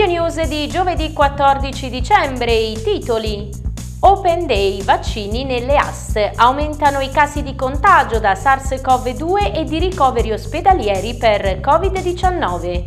Video news di giovedì 14 dicembre, i titoli. Open Day, vaccini nelle AS. Aumentano i casi di contagio da SARS-CoV-2 e di ricoveri ospedalieri per Covid-19.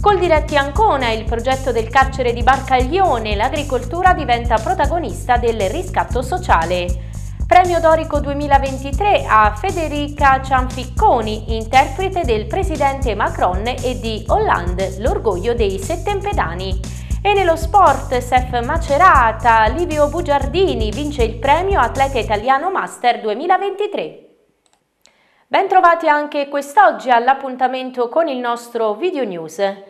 Col diretti Ancona, il progetto del carcere di Barcaglione, l'agricoltura diventa protagonista del riscatto sociale. Premio Dorico 2023 a Federica Cianficconi, interprete del presidente Macron e di Hollande, l'orgoglio dei settempedani. E nello sport, Sef Macerata, Livio Bugiardini vince il premio Atleta Italiano Master 2023. Bentrovati anche quest'oggi all'appuntamento con il nostro Video News.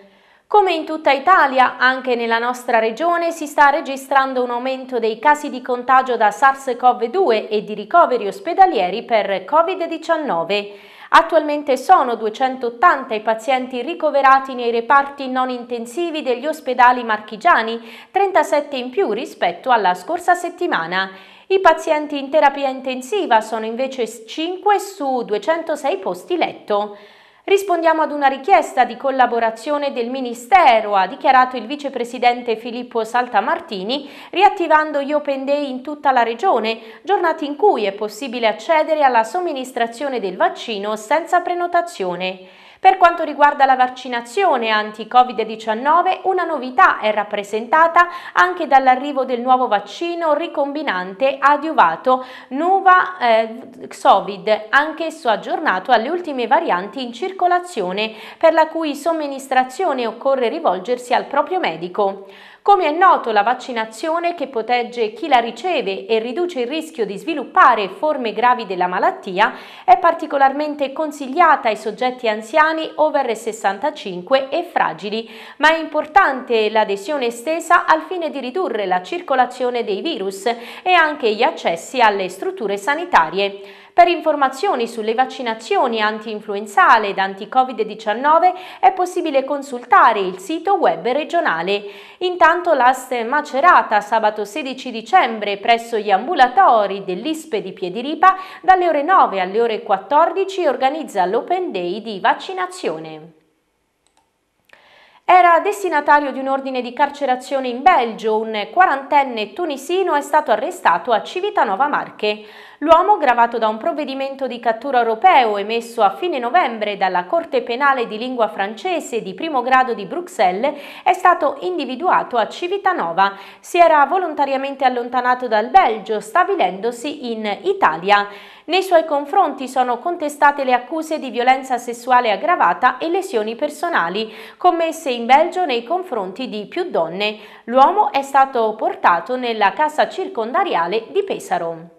Come in tutta Italia, anche nella nostra regione si sta registrando un aumento dei casi di contagio da SARS-CoV-2 e di ricoveri ospedalieri per Covid-19. Attualmente sono 280 i pazienti ricoverati nei reparti non intensivi degli ospedali marchigiani, 37 in più rispetto alla scorsa settimana. I pazienti in terapia intensiva sono invece 5 su 206 posti letto. Rispondiamo ad una richiesta di collaborazione del Ministero, ha dichiarato il vicepresidente Filippo Saltamartini, riattivando gli Open Day in tutta la regione, giornate in cui è possibile accedere alla somministrazione del vaccino senza prenotazione. Per quanto riguarda la vaccinazione anti-Covid-19, una novità è rappresentata anche dall'arrivo del nuovo vaccino ricombinante adiuvato Nuva eh, Xovid, anch'esso aggiornato alle ultime varianti in circolazione, per la cui somministrazione occorre rivolgersi al proprio medico. Come è noto, la vaccinazione che protegge chi la riceve e riduce il rischio di sviluppare forme gravi della malattia è particolarmente consigliata ai soggetti anziani over 65 e fragili, ma è importante l'adesione estesa al fine di ridurre la circolazione dei virus e anche gli accessi alle strutture sanitarie. Per informazioni sulle vaccinazioni anti-influenzale ed anti-Covid-19 è possibile consultare il sito web regionale. Intanto l'AST Macerata sabato 16 dicembre presso gli ambulatori dell'ISPE di Piediripa dalle ore 9 alle ore 14 organizza l'Open Day di vaccinazione. Era destinatario di un ordine di carcerazione in Belgio, un quarantenne tunisino è stato arrestato a Civitanova Marche. L'uomo, gravato da un provvedimento di cattura europeo emesso a fine novembre dalla Corte Penale di Lingua Francese di primo grado di Bruxelles, è stato individuato a Civitanova. Si era volontariamente allontanato dal Belgio, stabilendosi in Italia. Nei suoi confronti sono contestate le accuse di violenza sessuale aggravata e lesioni personali commesse in Belgio nei confronti di più donne. L'uomo è stato portato nella casa circondariale di Pesaro.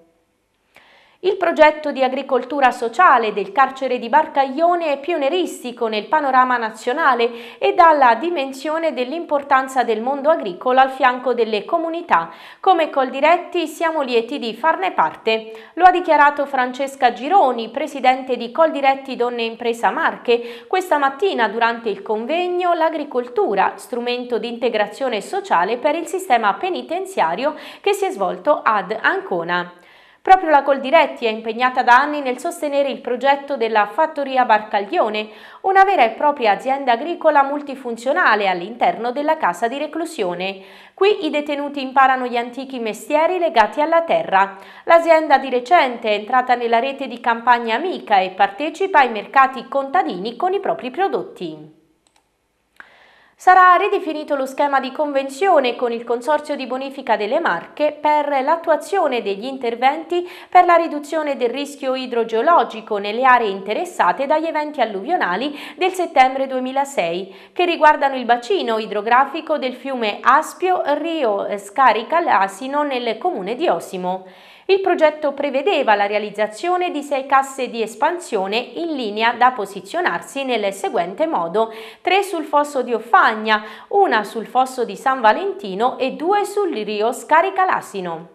Il progetto di agricoltura sociale del carcere di Barcaglione è pioneristico nel panorama nazionale e dà la dimensione dell'importanza del mondo agricolo al fianco delle comunità. Come col diretti siamo lieti di farne parte. Lo ha dichiarato Francesca Gironi, presidente di Col diretti Donne Impresa Marche, questa mattina durante il convegno L'agricoltura, strumento di integrazione sociale per il sistema penitenziario che si è svolto ad Ancona. Proprio la Coldiretti è impegnata da anni nel sostenere il progetto della Fattoria Barcaglione, una vera e propria azienda agricola multifunzionale all'interno della casa di reclusione. Qui i detenuti imparano gli antichi mestieri legati alla terra. L'azienda di recente è entrata nella rete di Campagna Amica e partecipa ai mercati contadini con i propri prodotti. Sarà ridefinito lo schema di convenzione con il Consorzio di Bonifica delle Marche per l'attuazione degli interventi per la riduzione del rischio idrogeologico nelle aree interessate dagli eventi alluvionali del settembre 2006, che riguardano il bacino idrografico del fiume Aspio-Rio Scarica l'Asino nel comune di Osimo. Il progetto prevedeva la realizzazione di sei casse di espansione in linea da posizionarsi nel seguente modo, tre sul fosso di Offagna, una sul fosso di San Valentino e due sul rio Scaricalasino.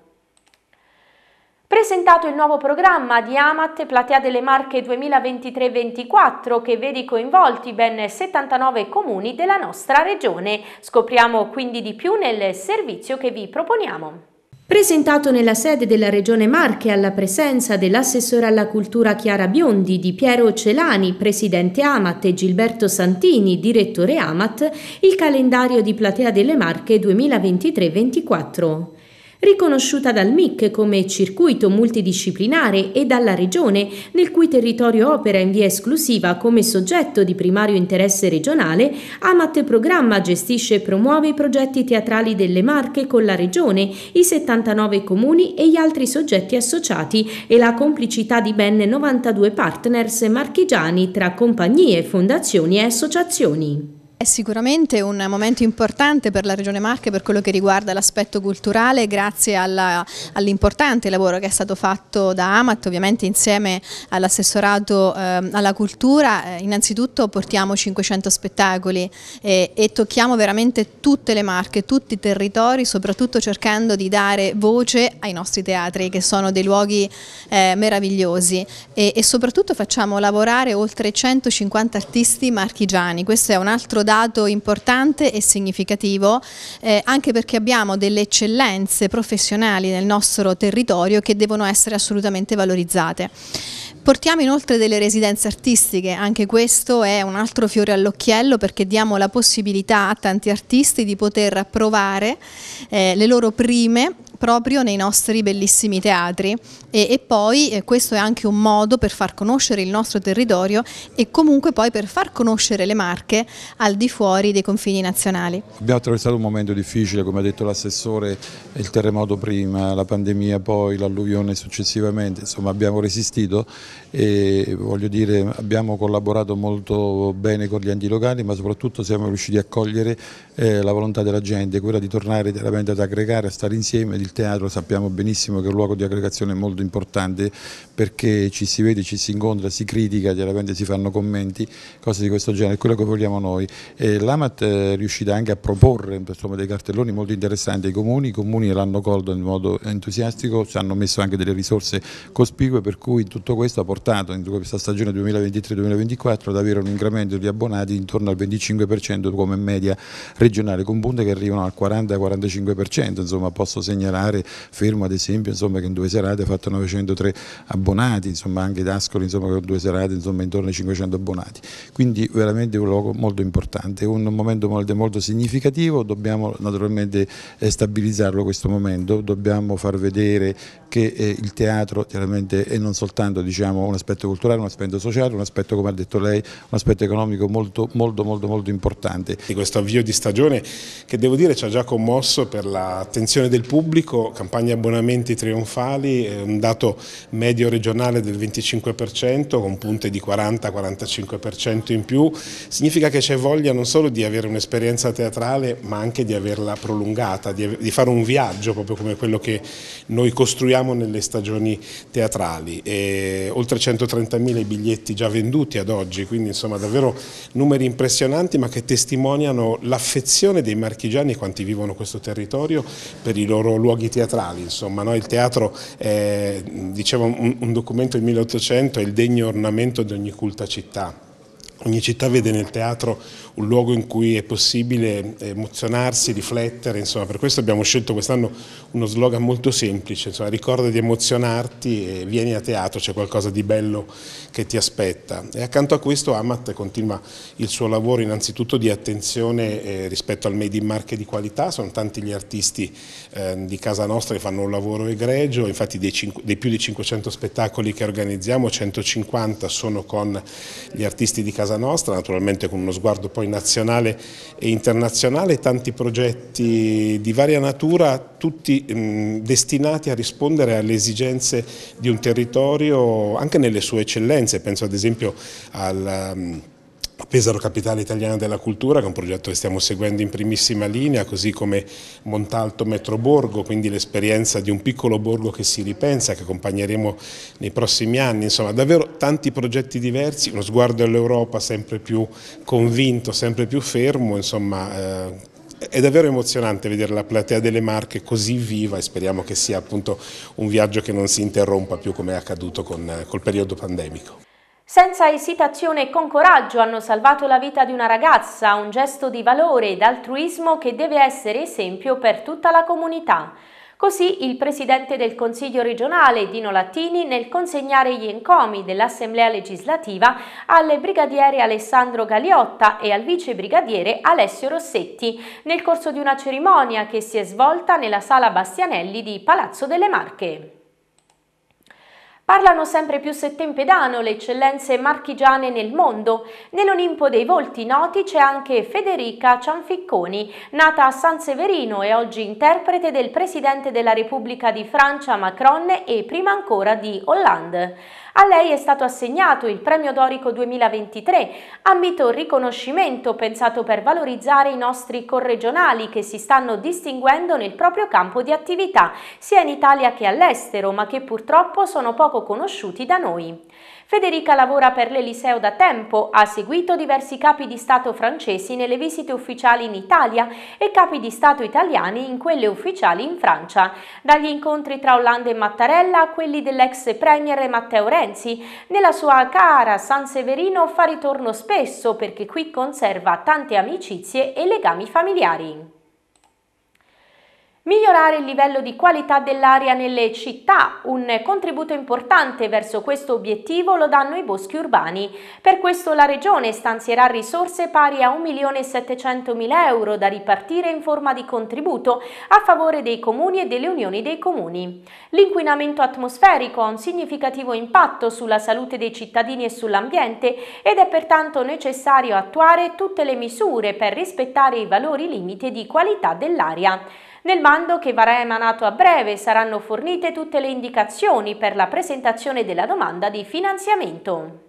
Presentato il nuovo programma di Amat Platea delle Marche 2023-24 che vede coinvolti ben 79 comuni della nostra regione. Scopriamo quindi di più nel servizio che vi proponiamo. Presentato nella sede della Regione Marche alla presenza dell'assessore alla cultura Chiara Biondi, di Piero Celani, presidente Amat e Gilberto Santini, direttore Amat, il calendario di Platea delle Marche 2023-24 riconosciuta dal MIC come circuito multidisciplinare e dalla Regione, nel cui territorio opera in via esclusiva come soggetto di primario interesse regionale, Amat Programma gestisce e promuove i progetti teatrali delle Marche con la Regione, i 79 comuni e gli altri soggetti associati e la complicità di ben 92 partners marchigiani tra compagnie, fondazioni e associazioni. È sicuramente un momento importante per la Regione Marche per quello che riguarda l'aspetto culturale grazie all'importante all lavoro che è stato fatto da Amat ovviamente insieme all'assessorato eh, alla cultura eh, innanzitutto portiamo 500 spettacoli eh, e tocchiamo veramente tutte le marche, tutti i territori soprattutto cercando di dare voce ai nostri teatri che sono dei luoghi eh, meravigliosi e, e soprattutto facciamo lavorare oltre 150 artisti marchigiani, questo è un altro dato dato importante e significativo eh, anche perché abbiamo delle eccellenze professionali nel nostro territorio che devono essere assolutamente valorizzate. Portiamo inoltre delle residenze artistiche, anche questo è un altro fiore all'occhiello perché diamo la possibilità a tanti artisti di poter provare eh, le loro prime proprio nei nostri bellissimi teatri e, e poi eh, questo è anche un modo per far conoscere il nostro territorio e comunque poi per far conoscere le marche al di fuori dei confini nazionali. Abbiamo attraversato un momento difficile, come ha detto l'assessore, il terremoto prima, la pandemia poi, l'alluvione successivamente, insomma abbiamo resistito e voglio dire abbiamo collaborato molto bene con gli enti locali ma soprattutto siamo riusciti a cogliere eh, la volontà della gente, quella di tornare veramente ad aggregare, a stare insieme, di teatro sappiamo benissimo che è un luogo di aggregazione molto importante perché ci si vede, ci si incontra, si critica, chiaramente si fanno commenti, cose di questo genere, è quello che vogliamo noi. L'AMAT è riuscita anche a proporre insomma, dei cartelloni molto interessanti ai comuni, i comuni l'hanno colto in modo entusiastico, ci hanno messo anche delle risorse cospicue per cui tutto questo ha portato in questa stagione 2023-2024 ad avere un incremento di abbonati intorno al 25% come media regionale, con punte che arrivano al 40-45%, insomma posso segnalare particolare, fermo ad esempio insomma, che in due serate ha fatto 903 abbonati, insomma, anche D'Ascoli insomma, con due serate insomma, intorno ai 500 abbonati, quindi veramente un luogo molto importante, un momento molto, molto significativo, dobbiamo naturalmente eh, stabilizzarlo questo momento, dobbiamo far vedere che eh, il teatro chiaramente è non soltanto diciamo, un aspetto culturale, un aspetto sociale, un aspetto come ha detto lei, un aspetto economico molto molto molto molto importante. Questo avvio di stagione che devo dire ci ha già commosso per l'attenzione del pubblico pubblico, campagne abbonamenti trionfali, un dato medio regionale del 25% con punte di 40-45% in più, significa che c'è voglia non solo di avere un'esperienza teatrale ma anche di averla prolungata, di, fare un viaggio proprio come quello che noi costruiamo nelle stagioni teatrali. E oltre 130.000 biglietti già venduti ad oggi, quindi insomma davvero numeri impressionanti ma che testimoniano l'affezione dei marchigiani quanti vivono questo territorio per i loro luoghi luoghi teatrali, insomma, no? il teatro è, diceva un, un documento del 1800, è il degno ornamento di ogni culta città, Ogni città vede nel teatro un luogo in cui è possibile emozionarsi, riflettere, insomma, per questo abbiamo scelto quest'anno uno slogan molto semplice, insomma, ricorda di emozionarti e vieni a teatro, c'è qualcosa di bello che ti aspetta. E accanto a questo Amat continua il suo lavoro innanzitutto di attenzione eh, rispetto al made in marche di qualità, sono tanti gli artisti eh, di casa nostra che fanno un lavoro egregio, infatti dei, dei più di 500 spettacoli che organizziamo, 150 sono con gli artisti di casa casa nostra, naturalmente con uno sguardo poi nazionale e internazionale, tanti progetti di varia natura, tutti destinati a rispondere alle esigenze di un territorio anche nelle sue eccellenze, penso ad esempio al a Pesaro Capitale Italiana della Cultura, che è un progetto che stiamo seguendo in primissima linea, così come Montalto Metroborgo, quindi l'esperienza di un piccolo borgo che si ripensa, che accompagneremo nei prossimi anni, insomma davvero tanti progetti diversi, uno sguardo all'Europa sempre più convinto, sempre più fermo, insomma... Eh, è davvero emozionante vedere la platea delle Marche così viva e speriamo che sia appunto un viaggio che non si interrompa più come è accaduto con, eh, col periodo pandemico. Senza esitazione e con coraggio hanno salvato la vita di una ragazza, un gesto di valore ed altruismo che deve essere esempio per tutta la comunità. Così il Presidente del Consiglio regionale Dino Lattini nel consegnare gli encomi dell'Assemblea legislativa al brigadiere Alessandro Galiotta e al vicebrigadiere Alessio Rossetti nel corso di una cerimonia che si è svolta nella sala Bastianelli di Palazzo delle Marche. Parlano sempre più settempedano le eccellenze marchigiane nel mondo. Nell'Olimpo dei volti noti c'è anche Federica Cianficconi, nata a San Severino e oggi interprete del Presidente della Repubblica di Francia Macron e prima ancora di Hollande. A lei è stato assegnato il Premio Dorico 2023, ambito riconoscimento pensato per valorizzare i nostri corregionali che si stanno distinguendo nel proprio campo di attività, sia in Italia che all'estero, ma che purtroppo sono poco conosciuti da noi. Federica lavora per l'Eliseo da tempo, ha seguito diversi capi di Stato francesi nelle visite ufficiali in Italia e capi di Stato italiani in quelle ufficiali in Francia, dagli incontri tra Hollande e Mattarella a quelli dell'ex premier Matteo Renzi Renzi, nella sua cara San Severino fa ritorno spesso perché qui conserva tante amicizie e legami familiari. Migliorare il livello di qualità dell'aria nelle città, un contributo importante verso questo obiettivo lo danno i boschi urbani. Per questo la Regione stanzierà risorse pari a 1.700.000 euro da ripartire in forma di contributo a favore dei comuni e delle unioni dei comuni. L'inquinamento atmosferico ha un significativo impatto sulla salute dei cittadini e sull'ambiente ed è pertanto necessario attuare tutte le misure per rispettare i valori limite di qualità dell'aria. Nel bando che verrà emanato a breve saranno fornite tutte le indicazioni per la presentazione della domanda di finanziamento.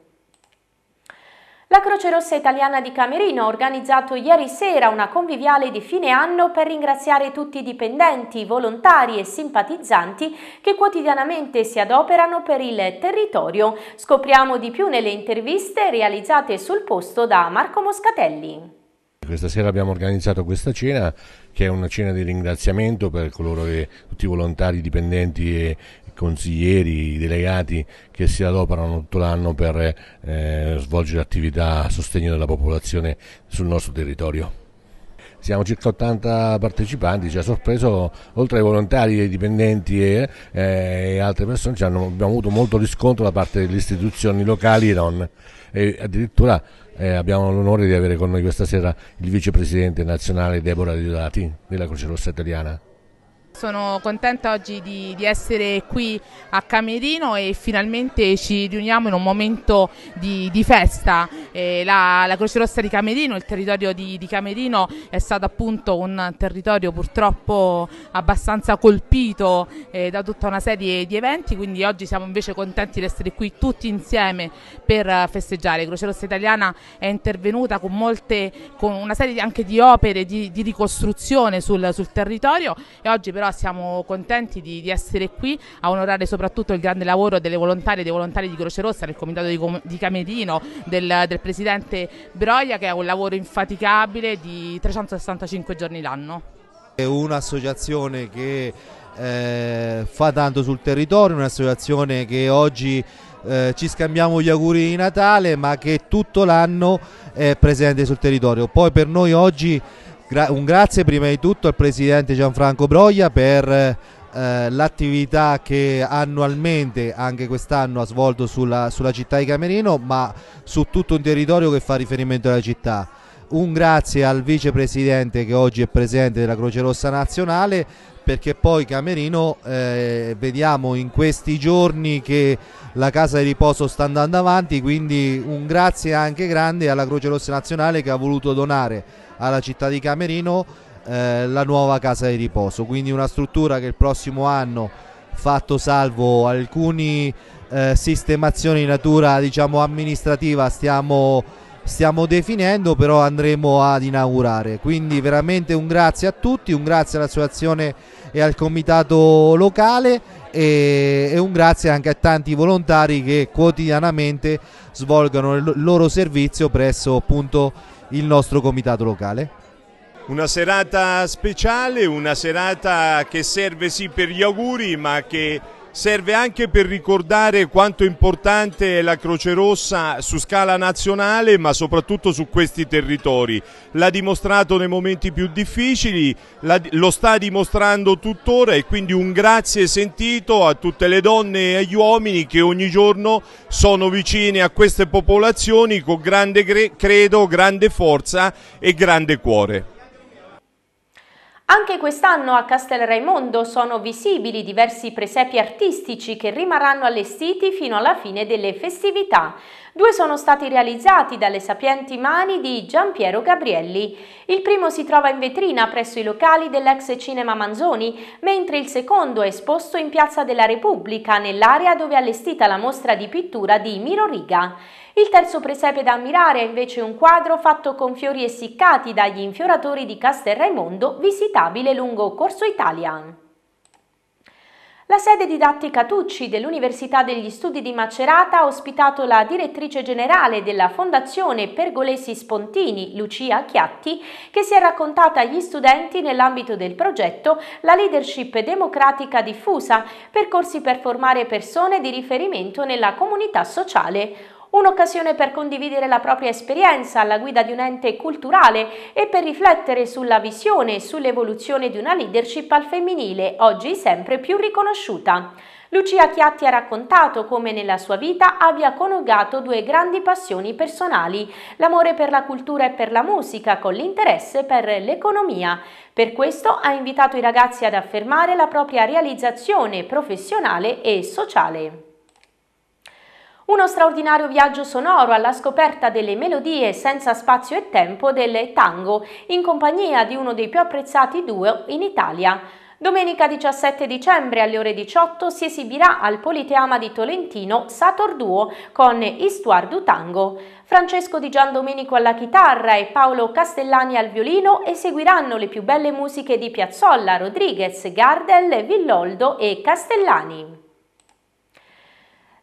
La Croce Rossa Italiana di Camerino ha organizzato ieri sera una conviviale di fine anno per ringraziare tutti i dipendenti, volontari e simpatizzanti che quotidianamente si adoperano per il territorio. Scopriamo di più nelle interviste realizzate sul posto da Marco Moscatelli. Questa sera abbiamo organizzato questa cena che è una cena di ringraziamento per coloro che, tutti i volontari, dipendenti e consiglieri, i delegati che si adoperano tutto l'anno per eh, svolgere attività a sostegno della popolazione sul nostro territorio siamo circa 80 partecipanti, ci ha sorpreso oltre ai volontari, ai dipendenti e, eh, altre persone, hanno, abbiamo avuto molto riscontro da parte delle istituzioni locali e non. E addirittura eh, abbiamo l'onore di avere con noi questa sera il vicepresidente nazionale Deborah Diodati della Croce Rossa Italiana. Sono contenta oggi di, di, essere qui a Camerino e finalmente ci riuniamo in un momento di, di festa. Eh, la, la, Croce Rossa di Camerino, il territorio di, di, Camerino è stato appunto un territorio purtroppo abbastanza colpito eh, da tutta una serie di eventi, quindi oggi siamo invece contenti di essere qui tutti insieme per festeggiare. La Croce Rossa Italiana è intervenuta con, molte, con una serie anche di opere di, ricostruzione sul, sul territorio e oggi però però siamo contenti di, di, essere qui a onorare soprattutto il grande lavoro delle volontarie e dei volontari di Croce Rossa, nel comitato di, di Camerino, del, del presidente Broia che è un lavoro infaticabile di 365 giorni l'anno. È un'associazione che eh, fa tanto sul territorio, un'associazione che oggi eh, ci scambiamo gli auguri di Natale ma che tutto l'anno è presente sul territorio. Poi per noi oggi Gra un grazie prima di tutto al presidente Gianfranco Broglia per eh, l'attività che annualmente anche quest'anno ha svolto sulla, sulla, città di Camerino ma su tutto un territorio che fa riferimento alla città un grazie al vicepresidente che oggi è presidente della Croce Rossa Nazionale perché poi Camerino eh, vediamo in questi giorni che la casa di riposo sta andando avanti quindi un grazie anche grande alla Croce Rossa Nazionale che ha voluto donare alla città di Camerino eh, la nuova casa di riposo, quindi una struttura che il prossimo anno, fatto salvo alcune eh, sistemazioni di natura diciamo, amministrativa, stiamo, stiamo definendo, però andremo ad inaugurare. Quindi veramente un grazie a tutti, un grazie all'associazione e al comitato locale e, un grazie anche a tanti volontari che quotidianamente svolgono il loro servizio presso appunto il nostro comitato locale. Una serata speciale, una serata che serve sì per gli auguri ma che serve anche per ricordare quanto importante è la Croce Rossa su scala nazionale ma soprattutto su questi territori. L'ha dimostrato nei momenti più difficili, lo sta dimostrando tuttora e quindi un grazie sentito a tutte le donne e agli uomini che ogni giorno sono vicine a queste popolazioni con grande credo, grande forza e grande cuore. Anche quest'anno a Castel Raimondo sono visibili diversi presepi artistici che rimarranno allestiti fino alla fine delle festività. Due sono stati realizzati dalle sapienti mani di Giampiero Gabrielli. Il primo si trova in vetrina presso i locali dell'ex cinema Manzoni, mentre il secondo è esposto in Piazza della Repubblica, nell'area dove è allestita la mostra di pittura di Miro Riga. Il terzo presepe da ammirare è invece un quadro fatto con fiori essiccati dagli infioratori di Castel Raimondo, visitabile lungo Corso Italia. La sede didattica Tucci dell'Università degli Studi di Macerata ha ospitato la direttrice generale della Fondazione Pergolesi Spontini, Lucia Chiatti, che si è raccontata agli studenti nell'ambito del progetto La leadership democratica diffusa, percorsi per formare persone di riferimento nella comunità sociale. Un'occasione per condividere la propria esperienza alla guida di un ente culturale e per riflettere sulla visione e sull'evoluzione di una leadership al femminile, oggi sempre più riconosciuta. Lucia Chiatti ha raccontato come nella sua vita abbia coniugato due grandi passioni personali, l'amore per la cultura e per la musica con l'interesse per l'economia. Per questo ha invitato i ragazzi ad affermare la propria realizzazione professionale e sociale. Uno straordinario viaggio sonoro alla scoperta delle melodie senza spazio e tempo delle tango, in compagnia di uno dei più apprezzati duo in Italia. Domenica 17 dicembre alle ore 18 si esibirà al Politeama di Tolentino Sator Duo con Istuar Tango. Francesco Di Gian Domenico alla chitarra e Paolo Castellani al violino eseguiranno le più belle musiche di Piazzolla, Rodriguez, Gardel, Villoldo e Castellani.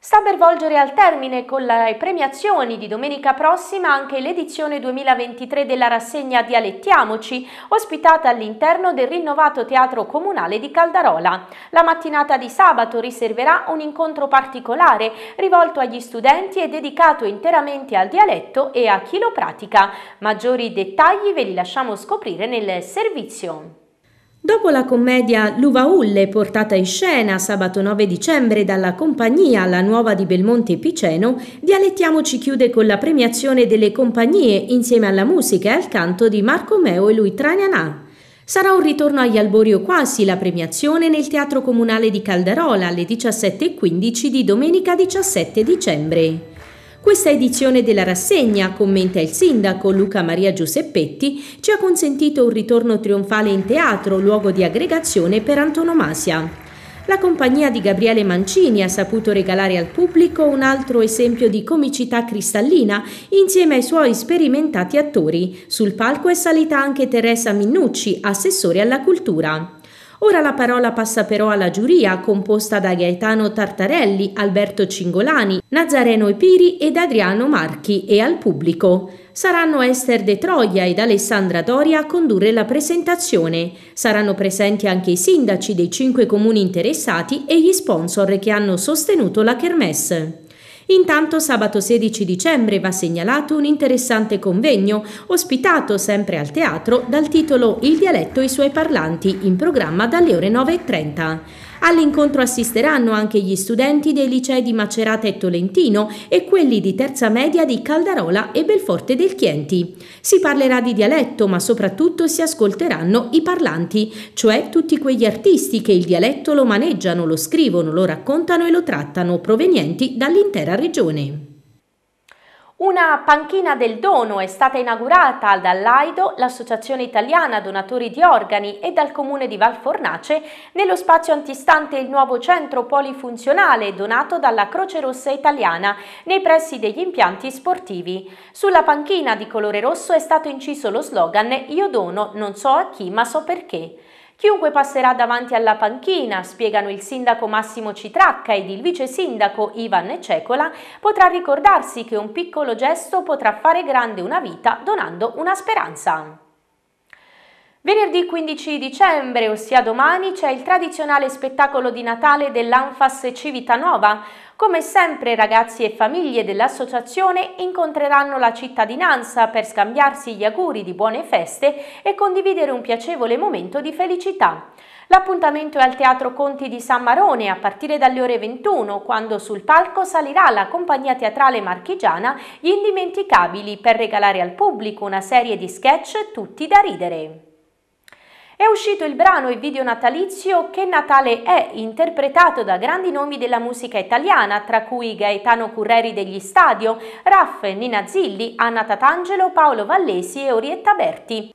Sta per volgere al termine con le premiazioni di domenica prossima anche l'edizione 2023 della rassegna Dialettiamoci, ospitata all'interno del rinnovato Teatro Comunale di Caldarola. La mattinata di sabato riserverà un incontro particolare rivolto agli studenti e dedicato interamente al dialetto e a chi lo pratica. Maggiori dettagli ve li lasciamo scoprire nel servizio. Dopo la commedia L'Uvaulle portata in scena sabato 9 dicembre dalla compagnia La Nuova di Belmonte e Piceno, Dialettiamo ci chiude con la premiazione delle compagnie insieme alla musica e al canto di Marco Meo e lui Tranianà. Sarà un ritorno agli albori o quasi la premiazione nel Teatro Comunale di Caldarola alle 17.15 di domenica 17 dicembre. Questa edizione della rassegna, commenta il sindaco Luca Maria Giuseppetti, ci ha consentito un ritorno trionfale in teatro, luogo di aggregazione per antonomasia. La compagnia di Gabriele Mancini ha saputo regalare al pubblico un altro esempio di comicità cristallina insieme ai suoi sperimentati attori. Sul palco è salita anche Teresa Minnucci, assessore alla cultura. Ora la parola passa però alla giuria, composta da Gaetano Tartarelli, Alberto Cingolani, Nazareno Epiri ed Adriano Marchi, e al pubblico. Saranno Esther De Troia ed Alessandra Doria a condurre la presentazione. Saranno presenti anche i sindaci dei cinque comuni interessati e gli sponsor che hanno sostenuto la kermesse. Intanto sabato 16 dicembre va segnalato un interessante convegno, ospitato sempre al teatro dal titolo Il dialetto e i suoi parlanti, in programma dalle ore 9.30. All'incontro assisteranno anche gli studenti dei licei di Macerata e Tolentino e quelli di terza media di Caldarola e Belforte del Chienti. Si parlerà di dialetto, ma soprattutto si ascolteranno i parlanti, cioè tutti quegli artisti che il dialetto lo maneggiano, lo scrivono, lo raccontano e lo trattano, provenienti dall'intera regione. Una panchina del dono è stata inaugurata dall'AIDO, l'Associazione Italiana Donatori di Organi e dal Comune di Valfornace nello spazio antistante il nuovo centro polifunzionale donato dalla Croce Rossa Italiana nei pressi degli impianti sportivi. Sulla panchina di colore rosso è stato inciso lo slogan Io dono, non so a chi ma so perché. Chiunque passerà davanti alla panchina, spiegano il sindaco Massimo Citracca ed il vice sindaco Ivan Ececola, potrà ricordarsi che un piccolo gesto potrà fare grande una vita donando una speranza. Venerdì 15 dicembre, ossia domani, c'è il tradizionale spettacolo di Natale dell'Anfas Civitanova. Come sempre ragazzi e famiglie dell'associazione incontreranno la cittadinanza per scambiarsi gli auguri di buone feste e condividere un piacevole momento di felicità. L'appuntamento è al Teatro Conti di San Marone a partire dalle ore 21, quando sul palco salirà la compagnia teatrale marchigiana Gli Indimenticabili per regalare al pubblico una serie di sketch tutti da ridere. È uscito il brano e video natalizio Che Natale è, interpretato da grandi nomi della musica italiana, tra cui Gaetano Curreri degli Stadio, Raff, Nina Zilli, Anna Tatangelo, Paolo Vallesi e Orietta Berti.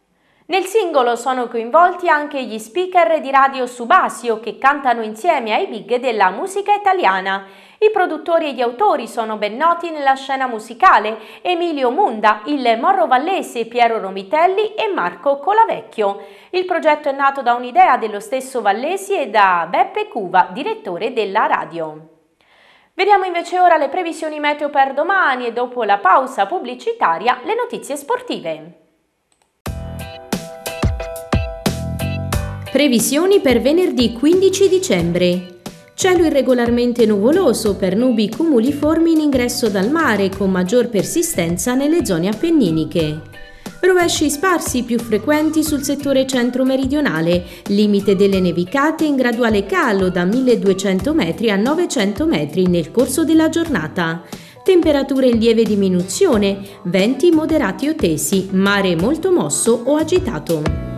Nel singolo sono coinvolti anche gli speaker di Radio Subasio che cantano insieme ai big della musica italiana. I produttori e gli autori sono ben noti nella scena musicale Emilio Munda, il Morro Vallese, Piero Romitelli e Marco Colavecchio. Il progetto è nato da un'idea dello stesso Vallesi e da Beppe Cuva, direttore della radio. Vediamo invece ora le previsioni meteo per domani e dopo la pausa pubblicitaria le notizie sportive. Previsioni per venerdì 15 dicembre. Cielo irregolarmente nuvoloso per nubi cumuliformi in ingresso dal mare con maggior persistenza nelle zone appenniniche. Rovesci sparsi più frequenti sul settore centro-meridionale, limite delle nevicate in graduale calo da 1200 metri a 900 metri nel corso della giornata. Temperature in lieve diminuzione, venti moderati o tesi, mare molto mosso o agitato.